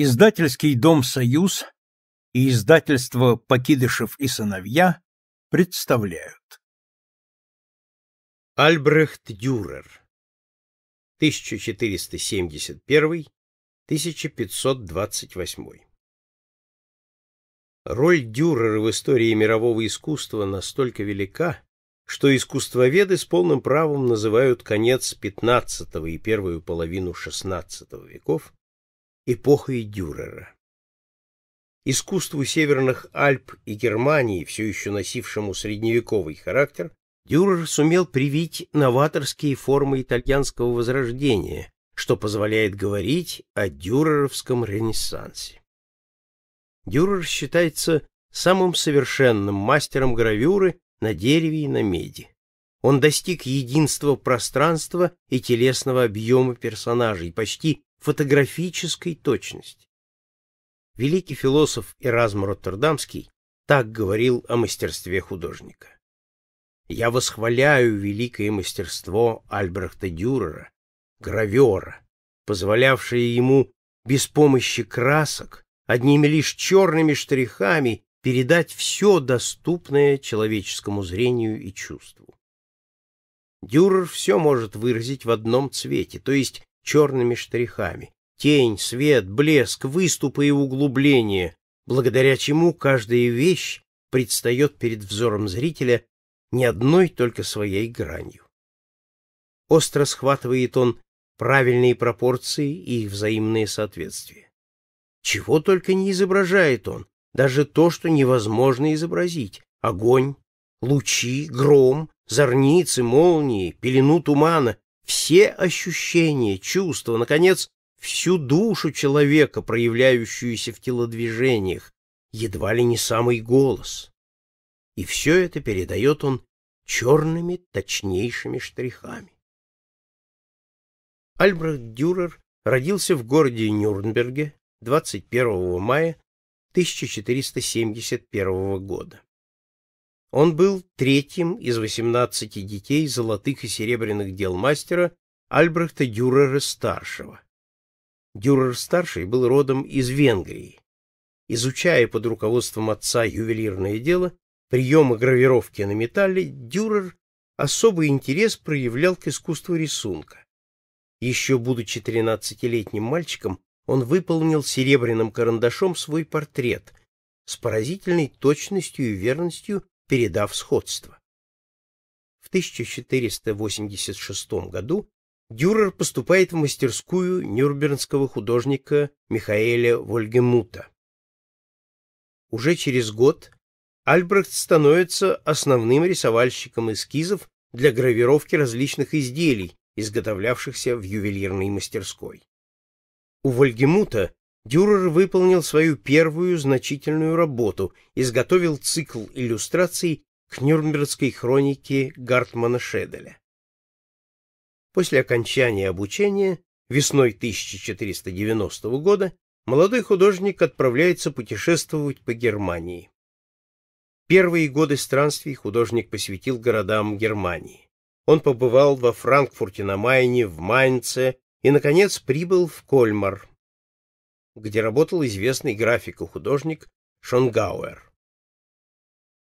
Издательский дом «Союз» и издательство «Покидышев и сыновья» представляют. Альбрехт Дюрер 1471-1528 Роль Дюрера в истории мирового искусства настолько велика, что искусствоведы с полным правом называют конец XV и первую половину XVI веков эпохой Дюрера. Искусству северных Альп и Германии, все еще носившему средневековый характер, Дюрер сумел привить новаторские формы итальянского возрождения, что позволяет говорить о дюреровском ренессансе. Дюрер считается самым совершенным мастером гравюры на дереве и на меди. Он достиг единства пространства и телесного объема персонажей, почти фотографической точности. Великий философ Эразм Роттердамский так говорил о мастерстве художника. Я восхваляю великое мастерство Альбрехта Дюрера, гравера, позволявшее ему без помощи красок, одними лишь черными штрихами передать все доступное человеческому зрению и чувству. Дюрер все может выразить в одном цвете, то есть черными штрихами. Тень, свет, блеск, выступы и углубления, благодаря чему каждая вещь предстает перед взором зрителя не одной только своей гранью. Остро схватывает он правильные пропорции и их взаимные соответствия. Чего только не изображает он, даже то, что невозможно изобразить. Огонь, лучи, гром, зорницы, молнии, пелену тумана все ощущения, чувства, наконец, всю душу человека, проявляющуюся в телодвижениях, едва ли не самый голос. И все это передает он черными точнейшими штрихами. Альбрехт Дюрер родился в городе Нюрнберге 21 мая 1471 года. Он был третьим из 18 детей золотых и серебряных дел мастера Альбрехта Дюрера-старшего. Дюрер-старший был родом из Венгрии. Изучая под руководством отца ювелирное дело, приемы гравировки на металле, Дюрер особый интерес проявлял к искусству рисунка. Еще будучи 13-летним мальчиком, он выполнил серебряным карандашом свой портрет, с поразительной точностью и верностью передав сходство. В 1486 году Дюрер поступает в мастерскую нюрнбергского художника Михаэля Вольгемута. Уже через год Альбрехт становится основным рисовальщиком эскизов для гравировки различных изделий, изготовлявшихся в ювелирной мастерской. У Вольгемута Дюрер выполнил свою первую значительную работу, изготовил цикл иллюстраций к Нюрнбергской хронике Гартмана Шеделя. После окончания обучения весной 1490 года молодой художник отправляется путешествовать по Германии. Первые годы странствий художник посвятил городам Германии. Он побывал во Франкфурте на Майне, в Майнце и, наконец, прибыл в Кольмар где работал известный график и художник Шонгауэр.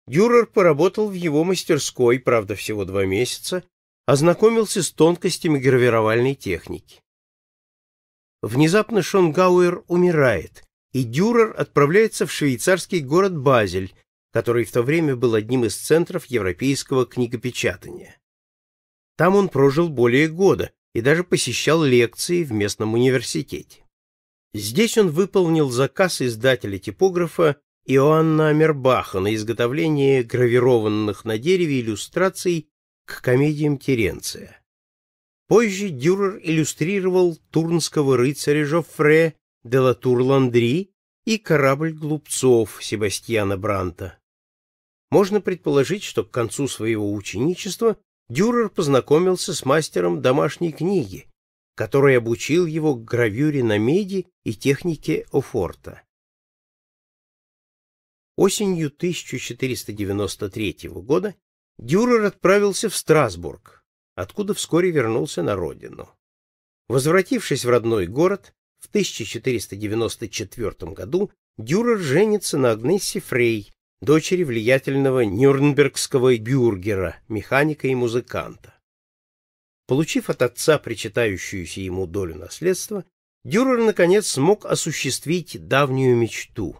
Дюрер поработал в его мастерской, правда, всего два месяца, ознакомился с тонкостями гравировальной техники. Внезапно Шонгауэр умирает, и Дюрер отправляется в швейцарский город Базель, который в то время был одним из центров европейского книгопечатания. Там он прожил более года и даже посещал лекции в местном университете. Здесь он выполнил заказ издателя-типографа Иоанна Амербаха на изготовление гравированных на дереве иллюстраций к комедиям Теренция. Позже Дюрер иллюстрировал «Турнского рыцаря» Жоффре де ла Тур-Ландри и «Корабль глупцов» Себастьяна Бранта. Можно предположить, что к концу своего ученичества Дюрер познакомился с мастером домашней книги, который обучил его гравюре на меди и технике офорта. Осенью 1493 года Дюрер отправился в Страсбург, откуда вскоре вернулся на родину. Возвратившись в родной город, в 1494 году Дюрер женится на Агнессе Фрей, дочери влиятельного нюрнбергского бюргера, механика и музыканта. Получив от отца причитающуюся ему долю наследства, Дюрер, наконец, смог осуществить давнюю мечту.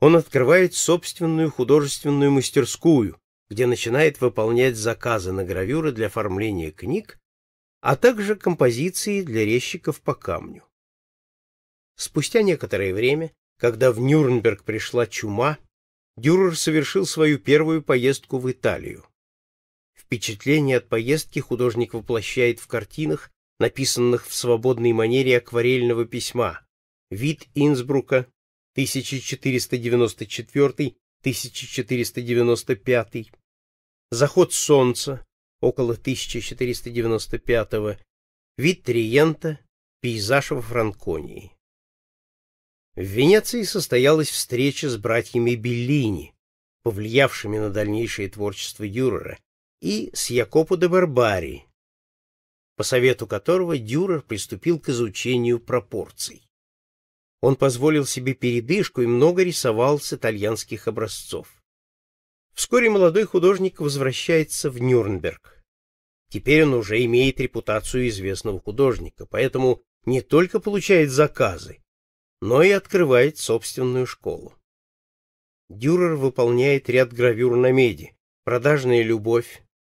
Он открывает собственную художественную мастерскую, где начинает выполнять заказы на гравюры для оформления книг, а также композиции для резчиков по камню. Спустя некоторое время, когда в Нюрнберг пришла чума, Дюрер совершил свою первую поездку в Италию. Впечатление от поездки художник воплощает в картинах, написанных в свободной манере акварельного письма. Вид Инсбрука 1494-1495. Заход солнца около 1495. Вид Триента, пейзаж во Франконии. В Венеции состоялась встреча с братьями Беллини, повлиявшими на дальнейшее творчество Дюрера, и с Якопо де Барбари, по совету которого Дюрер приступил к изучению пропорций. Он позволил себе передышку и много рисовал с итальянских образцов. Вскоре молодой художник возвращается в Нюрнберг. Теперь он уже имеет репутацию известного художника, поэтому не только получает заказы, но и открывает собственную школу. Дюрер выполняет ряд гравюр на меди, «Продажная любовь»,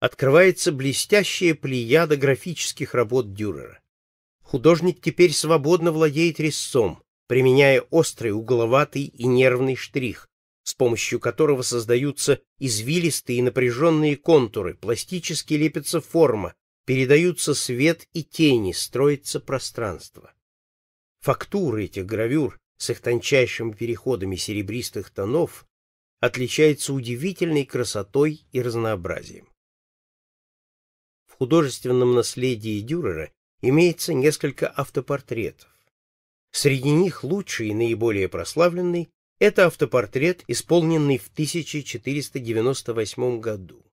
открывается блестящая плеяда графических работ Дюрера. Художник теперь свободно владеет резцом, применяя острый, угловатый и нервный штрих, с помощью которого создаются извилистые и напряженные контуры, пластически лепится форма, передаются свет и тени, строится пространство. Фактура этих гравюр с их тончайшими переходами серебристых тонов отличается удивительной красотой и разнообразием художественном наследии Дюрера имеется несколько автопортретов. Среди них лучший и наиболее прославленный – это автопортрет, исполненный в 1498 году.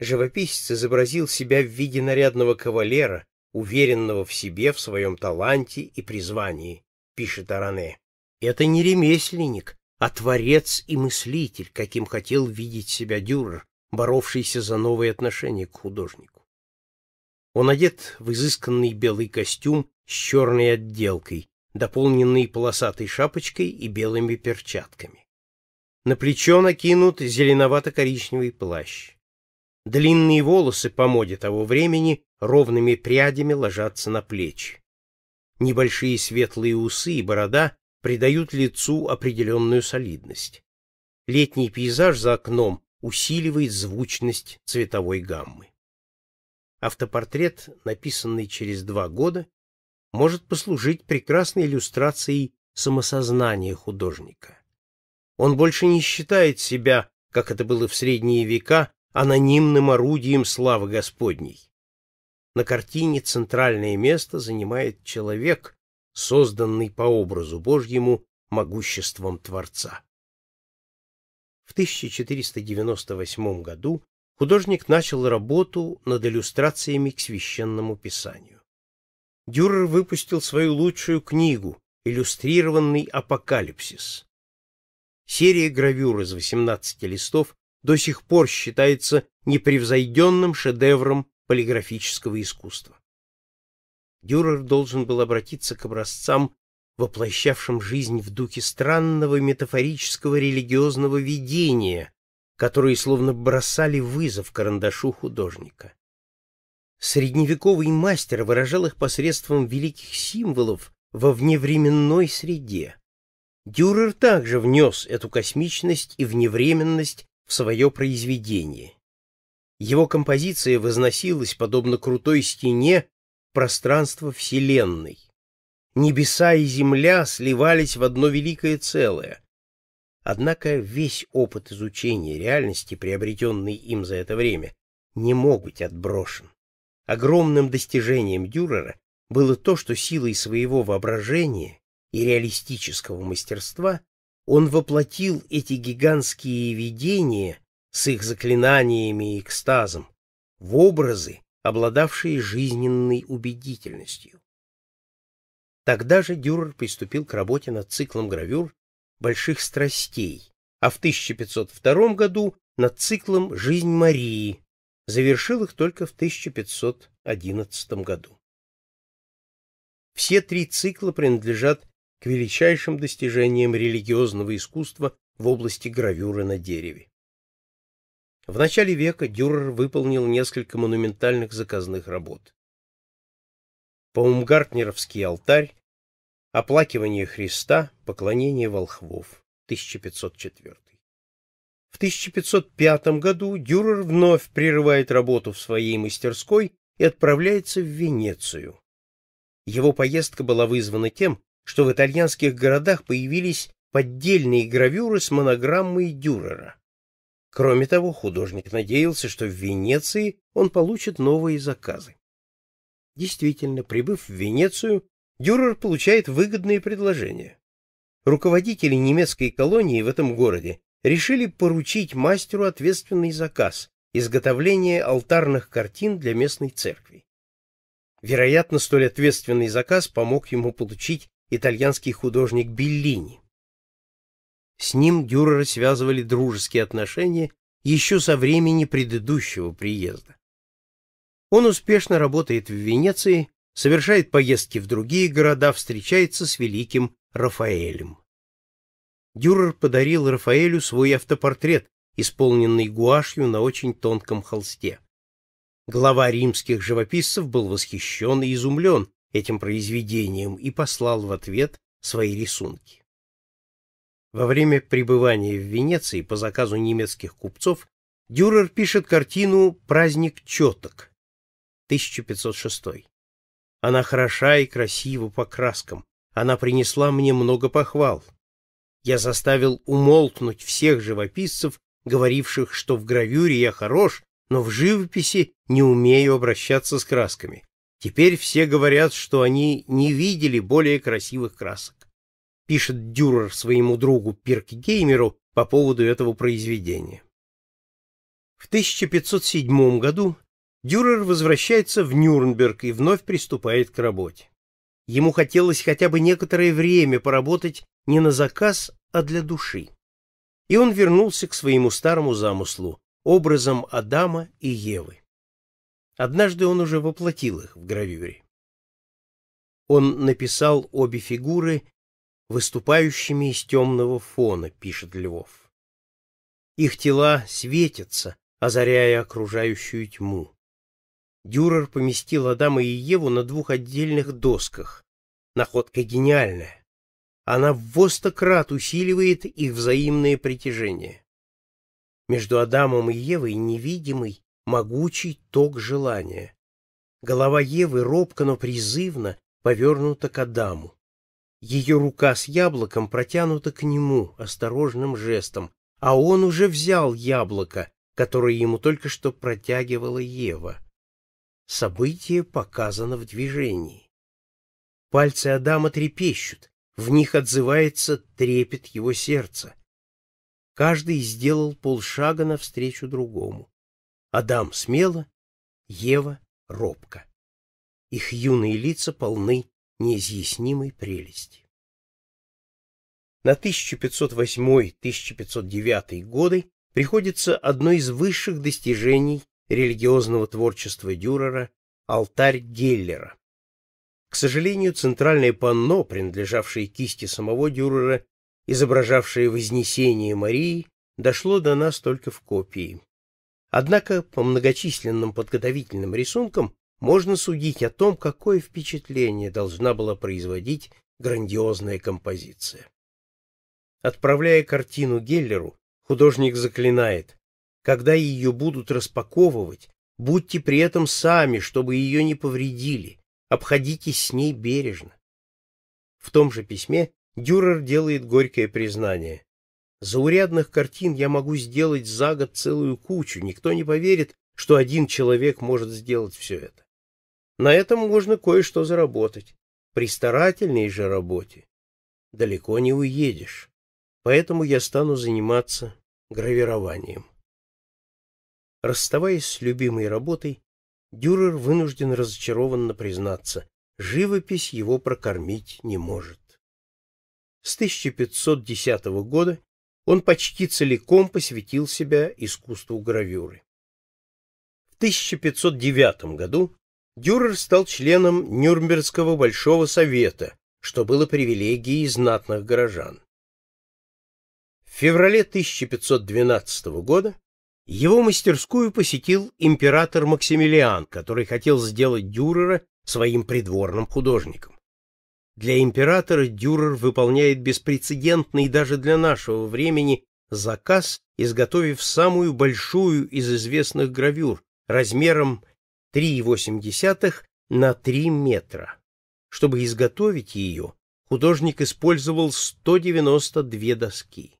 Живописец изобразил себя в виде нарядного кавалера, уверенного в себе, в своем таланте и призвании, пишет Аране. Это не ремесленник, а творец и мыслитель, каким хотел видеть себя Дюрер, боровшийся за новые отношения к художнику. Он одет в изысканный белый костюм с черной отделкой, дополненный полосатой шапочкой и белыми перчатками. На плечо накинут зеленовато-коричневый плащ. Длинные волосы по моде того времени ровными прядями ложатся на плечи. Небольшие светлые усы и борода придают лицу определенную солидность. Летний пейзаж за окном усиливает звучность цветовой гаммы. Автопортрет, написанный через два года, может послужить прекрасной иллюстрацией самосознания художника. Он больше не считает себя, как это было в средние века, анонимным орудием славы Господней. На картине центральное место занимает человек, созданный по образу Божьему могуществом Творца. В 1498 году художник начал работу над иллюстрациями к священному писанию. Дюрер выпустил свою лучшую книгу «Иллюстрированный апокалипсис». Серия гравюр из 18 листов до сих пор считается непревзойденным шедевром полиграфического искусства. Дюрер должен был обратиться к образцам воплощавшим жизнь в духе странного метафорического религиозного видения, которые словно бросали вызов карандашу художника. Средневековый мастер выражал их посредством великих символов во вневременной среде. Дюрер также внес эту космичность и вневременность в свое произведение. Его композиция возносилась, подобно крутой стене, пространство Вселенной. Небеса и земля сливались в одно великое целое. Однако весь опыт изучения реальности, приобретенный им за это время, не мог быть отброшен. Огромным достижением Дюрера было то, что силой своего воображения и реалистического мастерства он воплотил эти гигантские видения с их заклинаниями и экстазом в образы, обладавшие жизненной убедительностью. Тогда же Дюрер приступил к работе над циклом гравюр «Больших страстей», а в 1502 году над циклом «Жизнь Марии». Завершил их только в 1511 году. Все три цикла принадлежат к величайшим достижениям религиозного искусства в области гравюры на дереве. В начале века Дюрер выполнил несколько монументальных заказных работ. Паумгартнеровский алтарь, оплакивание Христа, поклонение волхвов, 1504. В 1505 году Дюрер вновь прерывает работу в своей мастерской и отправляется в Венецию. Его поездка была вызвана тем, что в итальянских городах появились поддельные гравюры с монограммой Дюрера. Кроме того, художник надеялся, что в Венеции он получит новые заказы. Действительно, прибыв в Венецию, Дюрер получает выгодные предложения. Руководители немецкой колонии в этом городе решили поручить мастеру ответственный заказ – изготовление алтарных картин для местной церкви. Вероятно, столь ответственный заказ помог ему получить итальянский художник Беллини. С ним Дюрера связывали дружеские отношения еще со времени предыдущего приезда. Он успешно работает в Венеции, совершает поездки в другие города, встречается с великим Рафаэлем. Дюрер подарил Рафаэлю свой автопортрет, исполненный гуашью на очень тонком холсте. Глава римских живописцев был восхищен и изумлен этим произведением и послал в ответ свои рисунки. Во время пребывания в Венеции по заказу немецких купцов Дюрер пишет картину «Праздник четок», 1506. Она хороша и красива по краскам. Она принесла мне много похвал. Я заставил умолкнуть всех живописцев, говоривших, что в гравюре я хорош, но в живописи не умею обращаться с красками. Теперь все говорят, что они не видели более красивых красок. Пишет Дюрер своему другу Пиркгеймеру по поводу этого произведения. В 1507 году Дюрер возвращается в Нюрнберг и вновь приступает к работе. Ему хотелось хотя бы некоторое время поработать не на заказ, а для души. И он вернулся к своему старому замыслу – образом Адама и Евы. Однажды он уже воплотил их в гравюре. Он написал обе фигуры выступающими из темного фона, пишет Львов. Их тела светятся, озаряя окружающую тьму. Дюрер поместил Адама и Еву на двух отдельных досках. Находка гениальная. Она в востократ усиливает их взаимное притяжение. Между Адамом и Евой невидимый, могучий ток желания. Голова Евы робко, но призывно повернута к Адаму. Ее рука с яблоком протянута к нему осторожным жестом, а он уже взял яблоко, которое ему только что протягивала Ева. Событие показано в движении. Пальцы Адама трепещут, в них отзывается трепет его сердца. Каждый сделал полшага навстречу другому. Адам смело, Ева робко. Их юные лица полны неизъяснимой прелести. На 1508-1509 годы приходится одно из высших достижений религиозного творчества Дюрера «Алтарь Геллера». К сожалению, центральное панно, принадлежавшее кисти самого Дюрера, изображавшее Вознесение Марии, дошло до нас только в копии. Однако по многочисленным подготовительным рисункам можно судить о том, какое впечатление должна была производить грандиозная композиция. Отправляя картину Геллеру, художник заклинает когда ее будут распаковывать, будьте при этом сами, чтобы ее не повредили. Обходитесь с ней бережно. В том же письме Дюрер делает горькое признание. Заурядных картин я могу сделать за год целую кучу. Никто не поверит, что один человек может сделать все это. На этом можно кое-что заработать. При старательной же работе далеко не уедешь. Поэтому я стану заниматься гравированием. Расставаясь с любимой работой, Дюрер вынужден разочарованно признаться, живопись его прокормить не может. С 1510 года он почти целиком посвятил себя искусству гравюры. В 1509 году Дюрер стал членом Нюрнбергского Большого Совета, что было привилегией знатных горожан. В феврале 1512 года его мастерскую посетил император Максимилиан, который хотел сделать Дюрера своим придворным художником. Для императора Дюрер выполняет беспрецедентный даже для нашего времени заказ, изготовив самую большую из известных гравюр размером 3,8 на 3 метра. Чтобы изготовить ее, художник использовал 192 доски.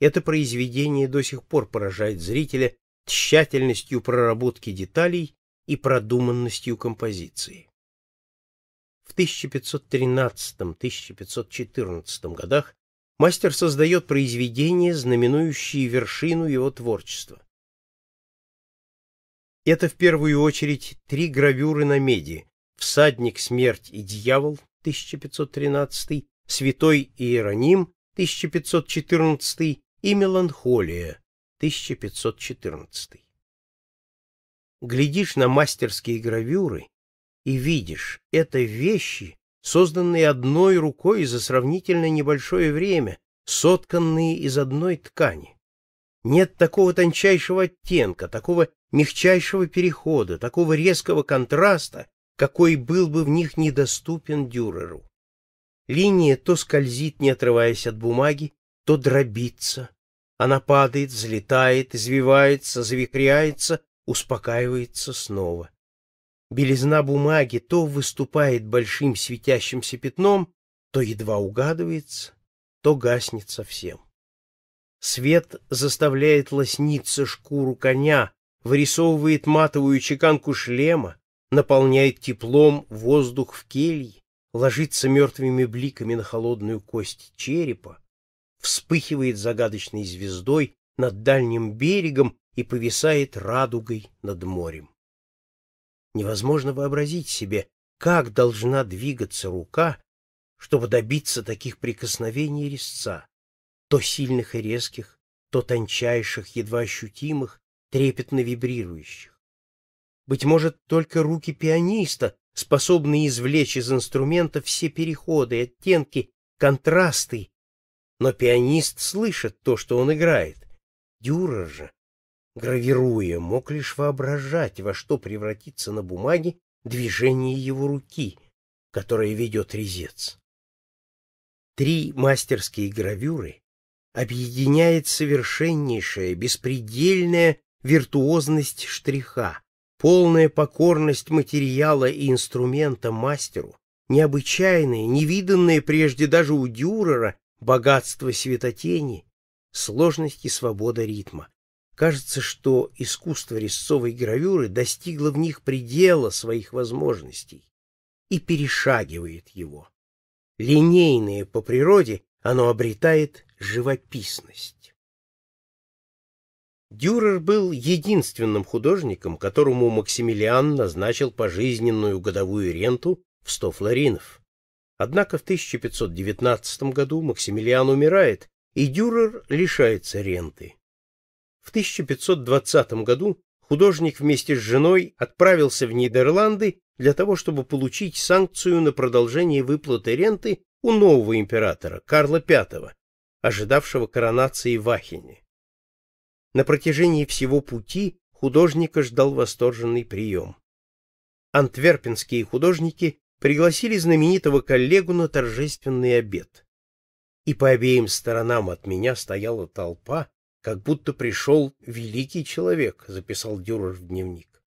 Это произведение до сих пор поражает зрителя тщательностью проработки деталей и продуманностью композиции. В 1513-1514 годах мастер создает произведения, знаменующие вершину его творчества. Это в первую очередь три гравюры на меди «Всадник, смерть и дьявол» 1513, «Святой Иероним» 1514 и меланхолия 1514. Глядишь на мастерские гравюры и видишь, это вещи, созданные одной рукой за сравнительно небольшое время, сотканные из одной ткани. Нет такого тончайшего оттенка, такого мягчайшего перехода, такого резкого контраста, какой был бы в них недоступен Дюреру. Линия то скользит, не отрываясь от бумаги, то дробится, она падает, взлетает, извивается, завихряется, успокаивается снова. Белизна бумаги то выступает большим светящимся пятном, то едва угадывается, то гаснет совсем. Свет заставляет лосниться шкуру коня, вырисовывает матовую чеканку шлема, наполняет теплом воздух в келье, ложится мертвыми бликами на холодную кость черепа, вспыхивает загадочной звездой над дальним берегом и повисает радугой над морем. Невозможно вообразить себе, как должна двигаться рука, чтобы добиться таких прикосновений резца, то сильных и резких, то тончайших, едва ощутимых, трепетно вибрирующих. Быть может, только руки пианиста способны извлечь из инструмента все переходы, оттенки, контрасты но пианист слышит то, что он играет. Дюрер же, гравируя, мог лишь воображать, во что превратится на бумаге движение его руки, которое ведет резец. Три мастерские гравюры объединяет совершеннейшая, беспредельная виртуозность штриха, полная покорность материала и инструмента мастеру, необычайное, невиданное прежде даже у Дюрера богатство светотени, сложность и свобода ритма. Кажется, что искусство резцовой гравюры достигло в них предела своих возможностей и перешагивает его. Линейное по природе, оно обретает живописность. Дюрер был единственным художником, которому Максимилиан назначил пожизненную годовую ренту в 100 флоринов. Однако в 1519 году Максимилиан умирает, и Дюрер лишается ренты. В 1520 году художник вместе с женой отправился в Нидерланды для того, чтобы получить санкцию на продолжение выплаты ренты у нового императора, Карла V, ожидавшего коронации в Ахене. На протяжении всего пути художника ждал восторженный прием. Антверпенские художники пригласили знаменитого коллегу на торжественный обед. И по обеим сторонам от меня стояла толпа, как будто пришел великий человек, записал Дюрер в дневник.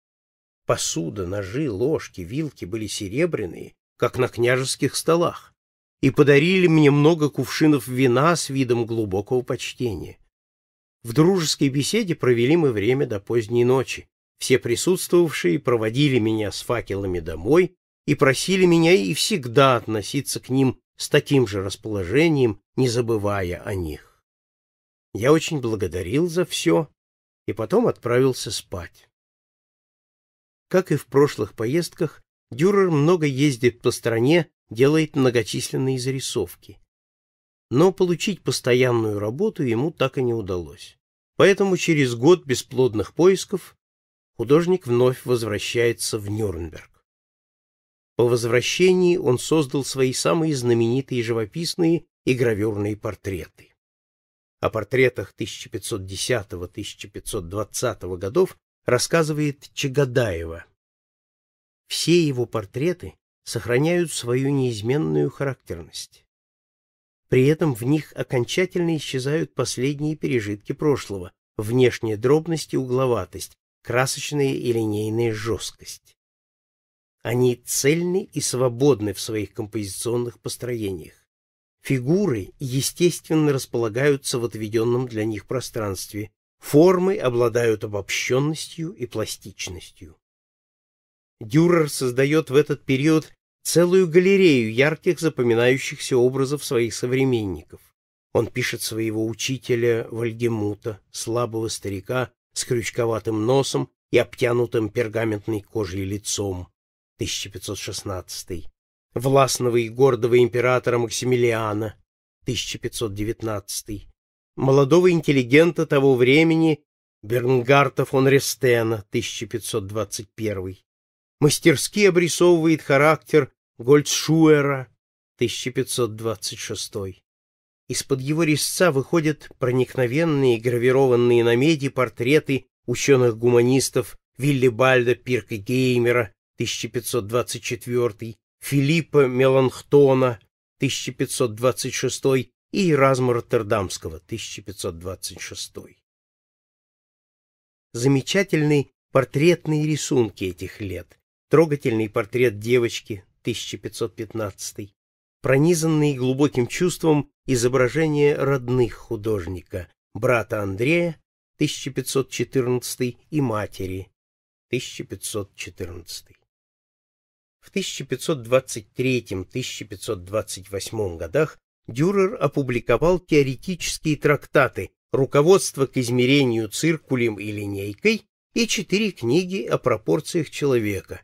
Посуда, ножи, ложки, вилки были серебряные, как на княжеских столах, и подарили мне много кувшинов вина с видом глубокого почтения. В дружеской беседе провели мы время до поздней ночи. Все присутствовавшие проводили меня с факелами домой и просили меня и всегда относиться к ним с таким же расположением, не забывая о них. Я очень благодарил за все и потом отправился спать. Как и в прошлых поездках, Дюрер много ездит по стране, делает многочисленные зарисовки. Но получить постоянную работу ему так и не удалось. Поэтому через год бесплодных поисков художник вновь возвращается в Нюрнберг. По возвращении он создал свои самые знаменитые живописные и гравюрные портреты. О портретах 1510-1520 годов рассказывает Чагадаева. Все его портреты сохраняют свою неизменную характерность. При этом в них окончательно исчезают последние пережитки прошлого, внешняя дробность и угловатость, красочная и линейная жесткость. Они цельны и свободны в своих композиционных построениях. Фигуры естественно располагаются в отведенном для них пространстве, формы обладают обобщенностью и пластичностью. Дюрер создает в этот период целую галерею ярких запоминающихся образов своих современников. Он пишет своего учителя Вальгемута, слабого старика с крючковатым носом и обтянутым пергаментной кожей лицом, 1516, властного и гордого императора Максимилиана 1519, молодого интеллигента того времени Бернгарта фон Рестена 1521, мастерски обрисовывает характер Гольдшуэра 1526. Из-под его резца выходят проникновенные гравированные на меди портреты ученых-гуманистов Виллибальда Пиркегеймера 1524, Филиппа Меланхтона 1526 и Еразма Роттердамского 1526. Замечательные портретные рисунки этих лет. Трогательный портрет девочки 1515, пронизанный глубоким чувством изображение родных художника, брата Андрея 1514 и матери 1514. В 1523-1528 годах Дюрер опубликовал теоретические трактаты «Руководство к измерению циркулем и линейкой» и четыре книги о пропорциях человека,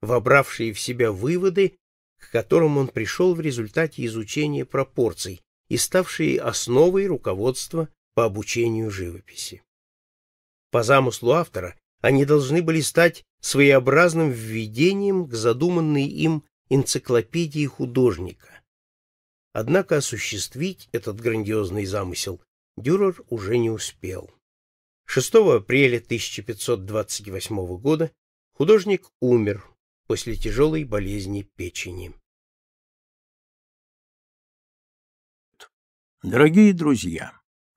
вобравшие в себя выводы, к которым он пришел в результате изучения пропорций и ставшие основой руководства по обучению живописи. По замыслу автора, они должны были стать своеобразным введением к задуманной им энциклопедии художника. Однако осуществить этот грандиозный замысел Дюрер уже не успел. 6 апреля 1528 года художник умер после тяжелой болезни печени. Дорогие друзья!